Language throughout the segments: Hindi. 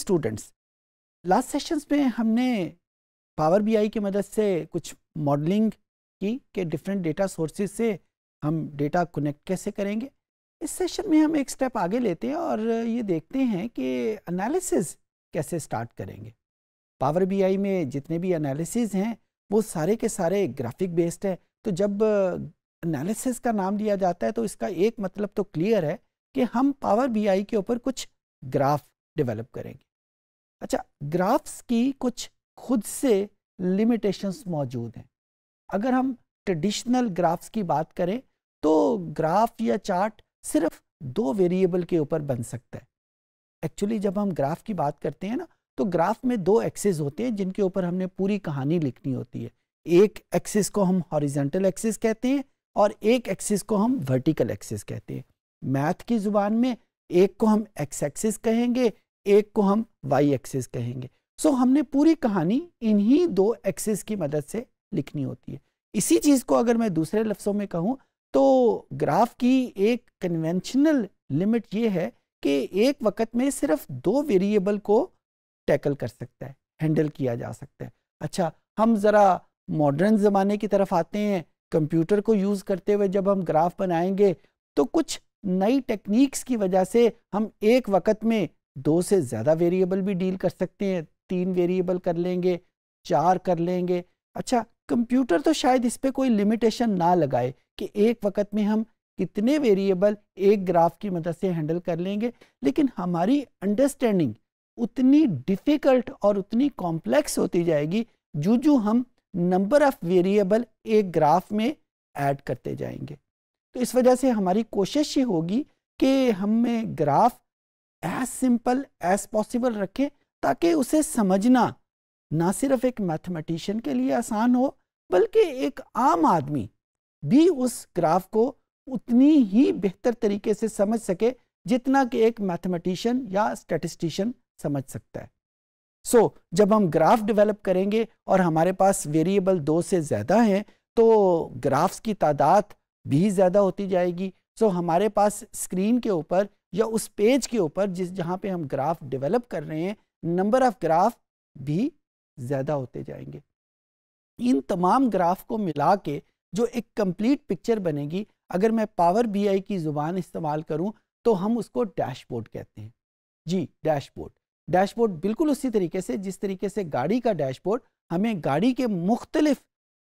स्टूडेंट्स लास्ट सेशंस में हमने पावर बीआई की मदद से कुछ मॉडलिंग की कि डिफरेंट डेटा सोर्सेज से हम डेटा कनेक्ट कैसे करेंगे इस सेशन में हम एक स्टेप आगे लेते हैं और ये देखते हैं कि एनालिसिस कैसे स्टार्ट करेंगे पावर बीआई में जितने भी एनालिसिस हैं वो सारे के सारे ग्राफिक बेस्ड है तो जब एनालिसिस का नाम लिया जाता है तो इसका एक मतलब तो क्लियर है कि हम पावर बीआई के ऊपर कुछ ग्राफ डेवलप करेंगे अच्छा ग्राफ्स की कुछ खुद से लिमिटेशंस मौजूद हैं अगर हम ट्रेडिशनल ग्राफ्स की बात करें तो ग्राफ या चार्ट सिर्फ दो वेरिएबल के ऊपर बन सकता है एक्चुअली जब हम ग्राफ की बात करते हैं ना तो ग्राफ में दो एक्सेस होते हैं जिनके ऊपर हमने पूरी कहानी लिखनी होती है एक एक्सेस को हम हॉरिजेंटल एक्सेस कहते हैं और एक एक्सेस को हम वर्टिकल एक्सेस कहते हैं मैथ की ज़ुबान में एक को हम एक्स एक्सेस कहेंगे एक को हम वाई एक्सिस कहेंगे सो so, हमने पूरी कहानी इन्हीं दो एक्सिस की मदद से लिखनी होती है इसी चीज़ को अगर मैं दूसरे लफ्ज़ों में कहूँ तो ग्राफ की एक कन्वेंशनल लिमिट ये है कि एक वक्त में सिर्फ दो वेरिएबल को टैकल कर सकता है हैंडल किया जा सकता है अच्छा हम ज़रा मॉडर्न ज़माने की तरफ आते हैं कंप्यूटर को यूज़ करते हुए जब हम ग्राफ बनाएंगे तो कुछ नई टेक्निक्स की वजह से हम एक वक्त में दो से ज़्यादा वेरिएबल भी डील कर सकते हैं तीन वेरिएबल कर लेंगे चार कर लेंगे अच्छा कंप्यूटर तो शायद इस पर कोई लिमिटेशन ना लगाए कि एक वक्त में हम कितने वेरिएबल एक ग्राफ की मदद से हैंडल कर लेंगे लेकिन हमारी अंडरस्टैंडिंग उतनी डिफ़िकल्ट और उतनी कॉम्प्लेक्स होती जाएगी जो जो हम नंबर ऑफ़ वेरिएबल एक ग्राफ में ऐड करते जाएंगे तो इस वजह से हमारी कोशिश ये होगी कि हमें graph as simple as possible रखें ताकि उसे समझना ना सिर्फ एक मैथमेटिशियन के लिए आसान हो बल्कि एक आम आदमी भी उस ग्राफ को उतनी ही बेहतर तरीके से समझ सके जितना कि एक मैथमेटिशियन या स्टेटिस्टिशियन समझ सकता है सो so, जब हम ग्राफ डेवलप करेंगे और हमारे पास वेरिएबल दो से ज़्यादा हैं तो ग्राफ्स की तादाद भी ज़्यादा होती जाएगी सो so, हमारे पास स्क्रीन के ऊपर या उस पेज के ऊपर जिस जहाँ पे हम ग्राफ डेवलप कर रहे हैं नंबर ऑफ ग्राफ भी ज़्यादा होते जाएंगे इन तमाम ग्राफ को मिला के जो एक कंप्लीट पिक्चर बनेगी अगर मैं पावर बी की ज़ुबान इस्तेमाल करूँ तो हम उसको डैशबोर्ड कहते हैं जी डैशबोर्ड डैशबोर्ड बिल्कुल उसी तरीके से जिस तरीके से गाड़ी का डैशबोर्ड हमें गाड़ी के मुख्तलिफ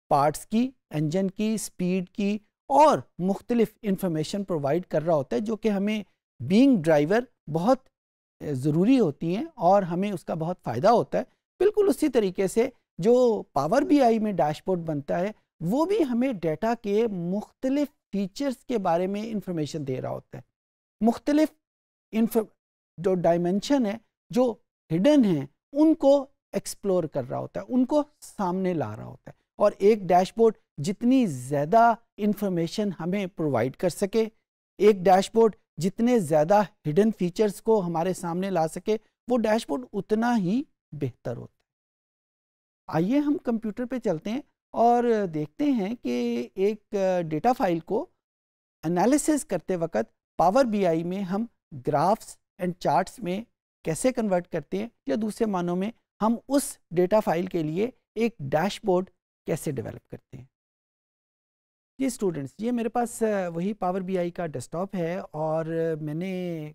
पार्ट्स की इंजन की स्पीड की और मुख्तलिफ इंफॉर्मेशन प्रोवाइड कर रहा होता है जो कि हमें बींग ड्राइवर बहुत ज़रूरी होती हैं और हमें उसका बहुत फ़ायदा होता है बिल्कुल उसी तरीके से जो पावर बी आई में डैशबोर्ड बनता है वो भी हमें डेटा के मुख्तलिफ फीचर्स के बारे में इंफॉर्मेशन दे रहा होता है मुख्तलिफ जो डायमेंशन है जो हिडन है उनको एक्सप्लोर कर रहा होता है उनको सामने ला रहा होता है और एक डैशबोर्ड जितनी ज़्यादा इंफॉर्मेशन हमें प्रोवाइड कर सके एक डैशबोर्ड जितने ज़्यादा हिडन फीचर्स को हमारे सामने ला सके वो डैशबोर्ड उतना ही बेहतर होता है आइए हम कंप्यूटर पे चलते हैं और देखते हैं कि एक डेटा फाइल को एनालिसिस करते वक्त पावर बी में हम ग्राफ्स एंड चार्ट्स में कैसे कन्वर्ट करते हैं या दूसरे मानों में हम उस डेटा फाइल के लिए एक डैशबोर्ड कैसे डेवलप करते हैं जी स्टूडेंट्स ये मेरे पास वही पावर बीआई का डेस्कटॉप है और मैंने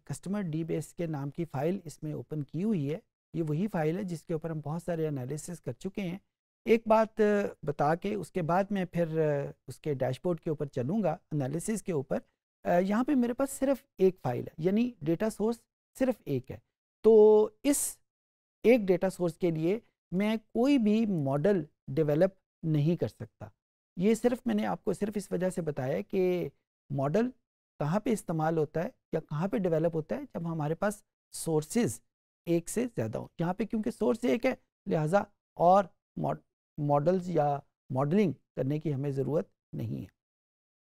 कस्टमर डी बेस के नाम की फ़ाइल इसमें ओपन की हुई है ये वही फ़ाइल है जिसके ऊपर हम बहुत सारे एनालिसिस कर चुके हैं एक बात बता के उसके बाद मैं फिर उसके डैशबोर्ड के ऊपर चलूँगा एनालिसिस के ऊपर यहाँ पे मेरे पास सिर्फ एक फ़ाइल है यानी डेटा सोर्स सिर्फ एक है तो इस एक डेटा सोर्स के लिए मैं कोई भी मॉडल डेवलप नहीं कर सकता ये सिर्फ मैंने आपको सिर्फ इस वजह से बताया कि मॉडल कहाँ पे इस्तेमाल होता है या कहाँ पे डेवलप होता है जब हमारे पास सोर्सेज एक से ज़्यादा हो यहाँ पे क्योंकि सोर्स एक है लिहाजा और मॉडल्स या मॉडलिंग करने की हमें ज़रूरत नहीं है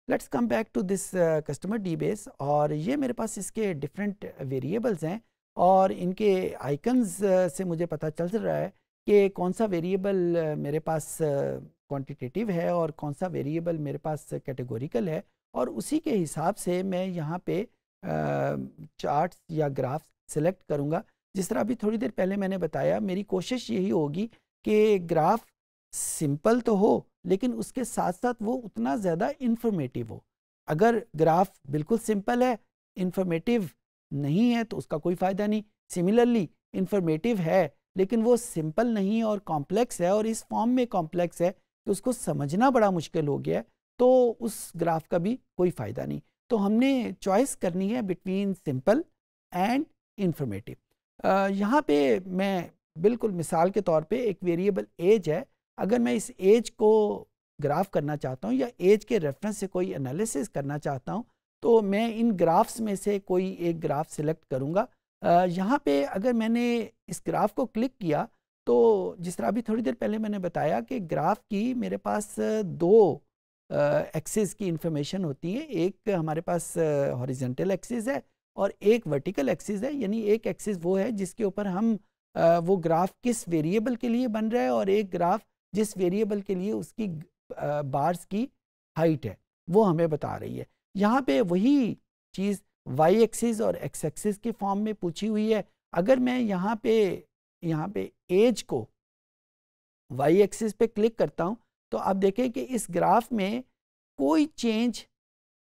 let's come back to this customer D base और ये मेरे पास इसके डिफरेंट वेरिएबल्स हैं और इनके आइकन्स से मुझे पता चल रहा है कि कौन सा वेरिएबल मेरे पास uh, क्वांटिटेटिव है और कौन सा वेरिएबल मेरे पास कैटेगोरिकल है और उसी के हिसाब से मैं यहाँ पे चार्ट या ग्राफ्स सिलेक्ट करूँगा जिस तरह अभी थोड़ी देर पहले मैंने बताया मेरी कोशिश यही होगी कि ग्राफ सिंपल तो हो लेकिन उसके साथ साथ वो उतना ज़्यादा इन्फॉर्मेटिव हो अगर ग्राफ बिल्कुल सिंपल है इन्फॉर्मेटिव नहीं है तो उसका कोई फ़ायदा नहीं सिमिलरली इन्फॉर्मेटिव है लेकिन वो सिंपल नहीं और कॉम्प्लेक्स है और इस फॉर्म में कॉम्प्लेक्स है कि उसको समझना बड़ा मुश्किल हो गया है तो उस ग्राफ का भी कोई फ़ायदा नहीं तो हमने चॉइस करनी है बिटवीन सिंपल एंड इंफॉर्मेटिव यहाँ पे मैं बिल्कुल मिसाल के तौर पे एक वेरिएबल एज है अगर मैं इस एज को ग्राफ करना चाहता हूँ या एज के रेफरेंस से कोई एनालिसिस करना चाहता हूँ तो मैं इन ग्राफ्स में से कोई एक ग्राफ सिलेक्ट करूँगा यहाँ पे अगर मैंने इस ग्राफ को क्लिक किया तो जिस तरह अभी थोड़ी देर पहले मैंने बताया कि ग्राफ की मेरे पास दो एक्सेस की इंफॉर्मेशन होती है एक हमारे पास हॉरिजेंटल एक्सेस है और एक वर्टिकल एक्सिस है यानी एक एक्सिस वो है जिसके ऊपर हम आ, वो ग्राफ किस वेरिएबल के लिए बन रहा है और एक ग्राफ जिस वेरिएबल के लिए उसकी आ, बार्स की हाइट है वो हमें बता रही है यहाँ पे वही चीज़ वाई एक्सिस और एक्स एक्सिस के फॉर्म में पूछी हुई है अगर मैं यहाँ पे यहाँ पे एज को वाई एक्सिस पे क्लिक करता हूँ तो आप देखें कि इस ग्राफ में कोई चेंज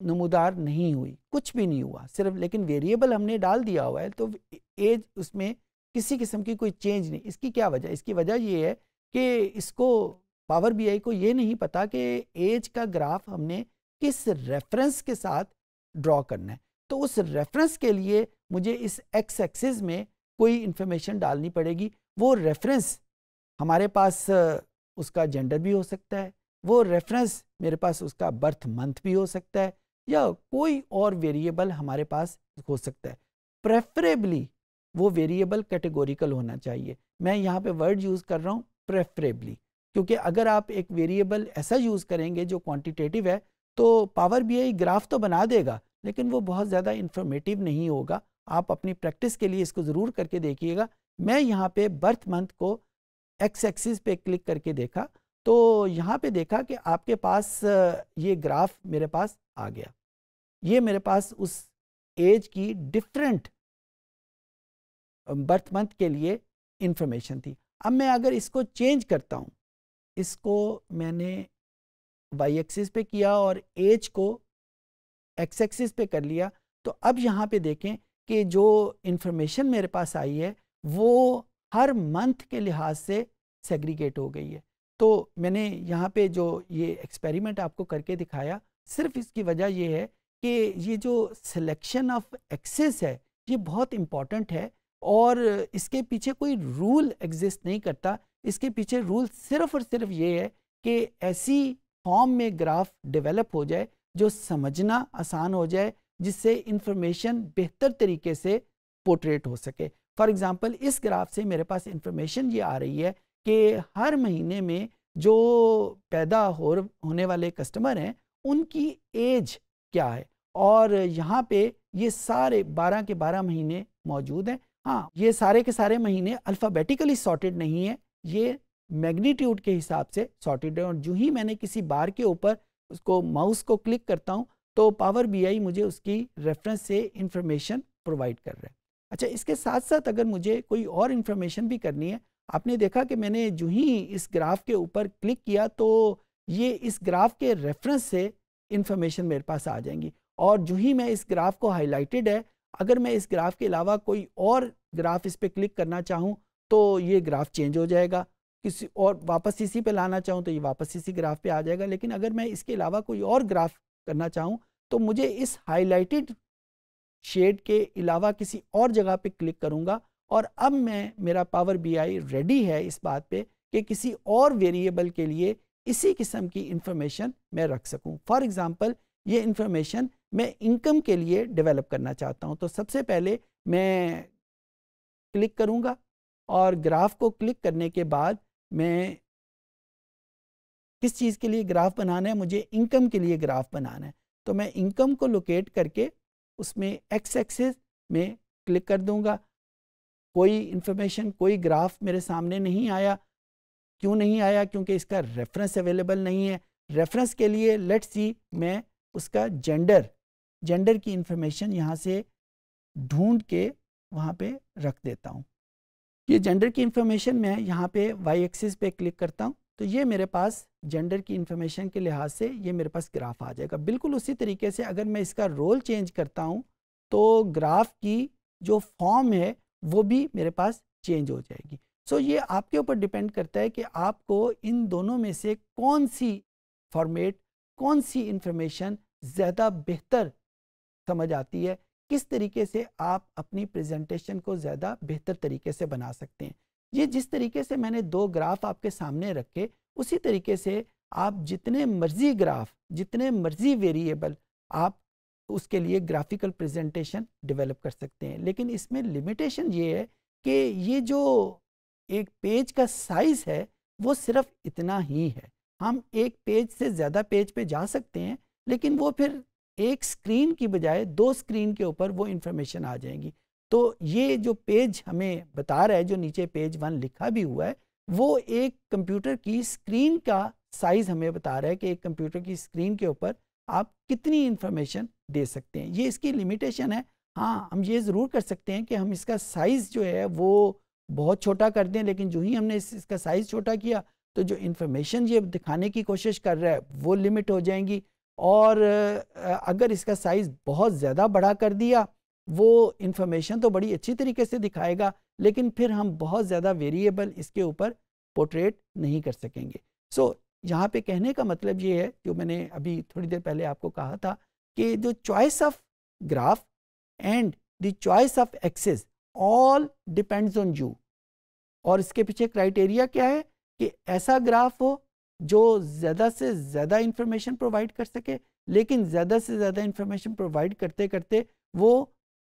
नमोदार नहीं हुई कुछ भी नहीं हुआ सिर्फ लेकिन वेरिएबल हमने डाल दिया हुआ है तो एज उसमें किसी किस्म की कोई चेंज नहीं इसकी क्या वजह इसकी वजह ये है कि इसको पावर आई को ये नहीं पता कि एज का ग्राफ हमने किस रेफरेंस के साथ ड्रॉ करना है तो उस रेफरेंस के लिए मुझे इस एक्स एक्सिस में कोई इन्फॉर्मेशन डालनी पड़ेगी वो रेफरेंस हमारे पास उसका जेंडर भी हो सकता है वो रेफरेंस मेरे पास उसका बर्थ मंथ भी हो सकता है या कोई और वेरिएबल हमारे पास हो सकता है प्रेफरेबली वो वेरिएबल कैटेगोरिकल होना चाहिए मैं यहाँ पे वर्ड यूज़ कर रहा हूँ प्रेफरेबली क्योंकि अगर आप एक वेरिएबल ऐसा यूज़ करेंगे जो क्वांटिटेटिव है तो पावर बी आई ग्राफ तो बना देगा लेकिन वो बहुत ज़्यादा इन्फॉर्मेटिव नहीं होगा आप अपनी प्रैक्टिस के लिए इसको ज़रूर करके देखिएगा मैं यहाँ पे बर्थ मंथ को एक्स एक्सिस पे क्लिक करके देखा तो यहाँ पे देखा कि आपके पास ये ग्राफ मेरे पास आ गया ये मेरे पास उस एज की डिफरेंट बर्थ मंथ के लिए इंफॉर्मेशन थी अब मैं अगर इसको चेंज करता हूँ इसको मैंने वाई एक्सिस पे किया और एज को एक्स एक्सिस पे कर लिया तो अब यहाँ पे देखें कि जो इन्फॉर्मेशन मेरे पास आई है वो हर मंथ के लिहाज से सेग्रीगेट हो गई है तो मैंने यहाँ पे जो ये एक्सपेरिमेंट आपको करके दिखाया सिर्फ इसकी वजह ये है कि ये जो सिलेक्शन ऑफ एक्सेस है ये बहुत इम्पॉर्टेंट है और इसके पीछे कोई रूल एग्जिस्ट नहीं करता इसके पीछे रूल सिर्फ और सिर्फ ये है कि ऐसी फॉर्म में ग्राफ डेवलप हो जाए जो समझना आसान हो जाए जिससे इन्फॉर्मेशन बेहतर तरीके से पोर्ट्रेट हो सके फॉर एग्ज़ाम्पल इस ग्राफ से मेरे पास इंफॉर्मेशन ये आ रही है कि हर महीने में जो पैदा हो होने वाले कस्टमर हैं उनकी एज क्या है और यहाँ पे ये सारे 12 के 12 महीने मौजूद हैं हाँ ये सारे के सारे महीने अल्फ़ाबेटिकली सॉर्टेड नहीं है ये मैग्नीट्यूड के हिसाब से सॉर्टेड है और जो ही मैंने किसी बार के ऊपर उसको माउस को क्लिक करता हूँ तो पावर बी मुझे उसकी रेफरेंस से इंफॉर्मेशन प्रोवाइड कर रहा है अच्छा इसके साथ साथ अगर मुझे कोई और इन्फॉर्मेशन भी करनी है आपने देखा कि मैंने जो ही इस ग्राफ के ऊपर क्लिक किया तो ये इस ग्राफ के रेफरेंस से इन्फॉर्मेशन मेरे पास आ जाएंगी और जो ही मैं इस ग्राफ को हाईलाइटेड है अगर मैं इस ग्राफ के अलावा कोई और ग्राफ इस पर क्लिक करना चाहूँ तो ये ग्राफ चेंज हो जाएगा किसी और वापस इसी पे लाना चाहूँ तो ये वापस इसी ग्राफ पे आ जाएगा लेकिन अगर मैं इसके अलावा कोई और ग्राफ करना चाहूँ तो मुझे इस हाईलाइटेड शेड के अलावा किसी और जगह पे क्लिक करूँगा और अब मैं मेरा पावर बी रेडी है इस बात पे कि किसी और वेरिएबल के लिए इसी किस्म की इन्फॉर्मेशन मैं रख सकूं फॉर एग्ज़ाम्पल ये इंफॉर्मेशन मैं इनकम के लिए डेवलप करना चाहता हूं तो सबसे पहले मैं क्लिक करूंगा और ग्राफ को क्लिक करने के बाद मैं किस चीज़ के लिए ग्राफ बनाना है मुझे इनकम के लिए ग्राफ बनाना है तो मैं इनकम को लोकेट करके उसमें एक्स एक्सेस में क्लिक कर दूंगा कोई इन्फॉर्मेशन कोई ग्राफ मेरे सामने नहीं आया क्यों नहीं आया क्योंकि इसका रेफरेंस अवेलेबल नहीं है रेफरेंस के लिए लेट सी मैं उसका जेंडर जेंडर की इन्फॉर्मेशन यहाँ से ढूंढ के वहाँ पे रख देता हूँ ये जेंडर की इन्फॉर्मेशन मैं यहाँ पे वाई एक्सिस पे क्लिक करता हूँ तो ये मेरे पास जेंडर की इन्फॉर्मेशन के लिहाज से ये मेरे पास ग्राफ आ जाएगा बिल्कुल उसी तरीके से अगर मैं इसका रोल चेंज करता हूँ तो ग्राफ की जो फॉर्म है वो भी मेरे पास चेंज हो जाएगी सो so, ये आपके ऊपर डिपेंड करता है कि आपको इन दोनों में से कौन सी फॉर्मेट कौन सी इन्फॉर्मेशन ज़्यादा बेहतर समझ आती है किस तरीके से आप अपनी प्रेजेंटेशन को ज़्यादा बेहतर तरीके से बना सकते हैं ये जिस तरीके से मैंने दो ग्राफ आपके सामने रखे उसी तरीके से आप जितने मर्जी ग्राफ जितने मर्जी वेरिएबल आप उसके लिए ग्राफिकल प्रेजेंटेशन डेवलप कर सकते हैं लेकिन इसमें लिमिटेशन ये है कि ये जो एक पेज का साइज़ है वो सिर्फ इतना ही है हम एक पेज से ज़्यादा पेज पे जा सकते हैं लेकिन वो फिर एक स्क्रीन की बजाय दो स्क्रीन के ऊपर वो इन्फॉर्मेशन आ जाएगी तो ये जो पेज हमें बता रहा है जो नीचे पेज वन लिखा भी हुआ है वो एक कंप्यूटर की स्क्रीन का साइज़ हमें बता रहा है कि एक कंप्यूटर की स्क्रीन के ऊपर आप कितनी इन्फॉर्मेशन दे सकते हैं ये इसकी लिमिटेशन है हाँ हम ये ज़रूर कर सकते हैं कि हम इसका साइज़ जो है वो बहुत छोटा कर दें लेकिन जो ही हमने इस, इसका साइज़ छोटा किया तो जो इन्फॉर्मेशन ये दिखाने की कोशिश कर रहा है वो लिमिट हो जाएगी और अगर इसका साइज़ बहुत ज़्यादा बड़ा कर दिया वो इन्फॉर्मेशन तो बड़ी अच्छी तरीके से दिखाएगा लेकिन फिर हम बहुत ज़्यादा वेरिएबल इसके ऊपर पोर्ट्रेट नहीं कर सकेंगे सो so, यहाँ पे कहने का मतलब ये है जो मैंने अभी थोड़ी देर पहले आपको कहा था कि जो choice of graph and the choice of axes all depends on you और इसके पीछे क्राइटेरिया क्या है कि ऐसा ग्राफ हो जो ज़्यादा से ज़्यादा इंफॉर्मेशन प्रोवाइड कर सके लेकिन ज़्यादा से ज़्यादा इंफॉर्मेशन प्रोवाइड करते करते वो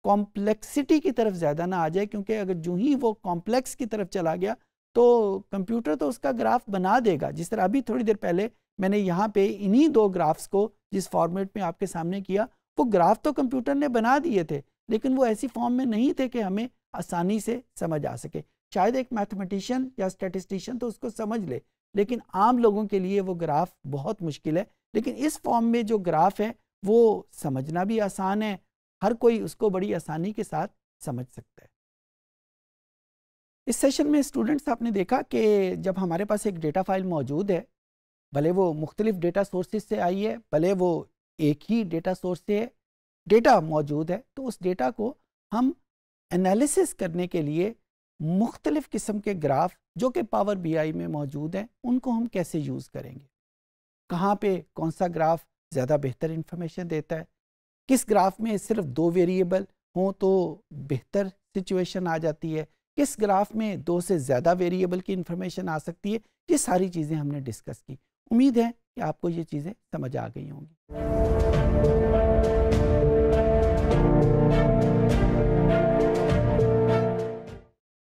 कॉम्प्लेक्सिटी की तरफ ज़्यादा ना आ जाए क्योंकि अगर जो ही वो कॉम्प्लेक्स की तरफ चला गया तो कंप्यूटर तो उसका ग्राफ बना देगा जिस तरह अभी थोड़ी देर पहले मैंने यहाँ पे इन्हीं दो ग्राफ्स को जिस फॉर्मेट में आपके सामने किया वो ग्राफ तो कंप्यूटर ने बना दिए थे लेकिन वो ऐसी फॉर्म में नहीं थे कि हमें आसानी से समझ आ सके शायद एक मैथमेटिशियन या स्टेटिस्टिशियन तो उसको समझ ले लेकिन आम लोगों के लिए वो ग्राफ बहुत मुश्किल है लेकिन इस फॉर्म में जो ग्राफ है वो समझना भी आसान है हर कोई उसको बड़ी आसानी के साथ समझ सकता है इस सेशन में स्टूडेंट्स आपने देखा कि जब हमारे पास एक डेटा फाइल मौजूद है भले वो मुख्तलिफ डेटा सोर्सेज से आई है भले वो एक ही डेटा सोर्स से है डेटा मौजूद है तो उस डेटा को हम एनालिसिस करने के लिए मुख्तलिफ किस्म के ग्राफ जो कि पावर बीआई में मौजूद हैं उनको हम कैसे यूज़ करेंगे कहाँ पे कौन सा ग्राफ ज़्यादा बेहतर इन्फॉर्मेशन देता है किस ग्राफ में सिर्फ दो वेरिएबल हों तो बेहतर सिचुएशन आ जाती है किस ग्राफ में दो से ज़्यादा वेरिएबल की इन्फॉर्मेशन आ सकती है ये सारी चीज़ें हमने डिस्कस की उम्मीद है कि आपको ये चीज़ें समझ आ गई होंगी